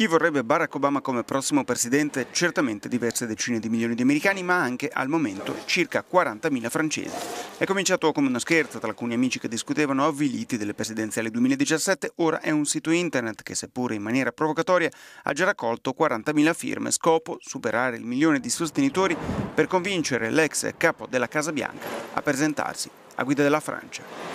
Chi vorrebbe Barack Obama come prossimo presidente? Certamente diverse decine di milioni di americani, ma anche al momento circa 40.000 francesi. È cominciato come uno scherzo tra alcuni amici che discutevano avviliti delle presidenziali 2017, ora è un sito internet che seppure in maniera provocatoria ha già raccolto 40.000 firme, scopo superare il milione di sostenitori per convincere l'ex capo della Casa Bianca a presentarsi a guida della Francia.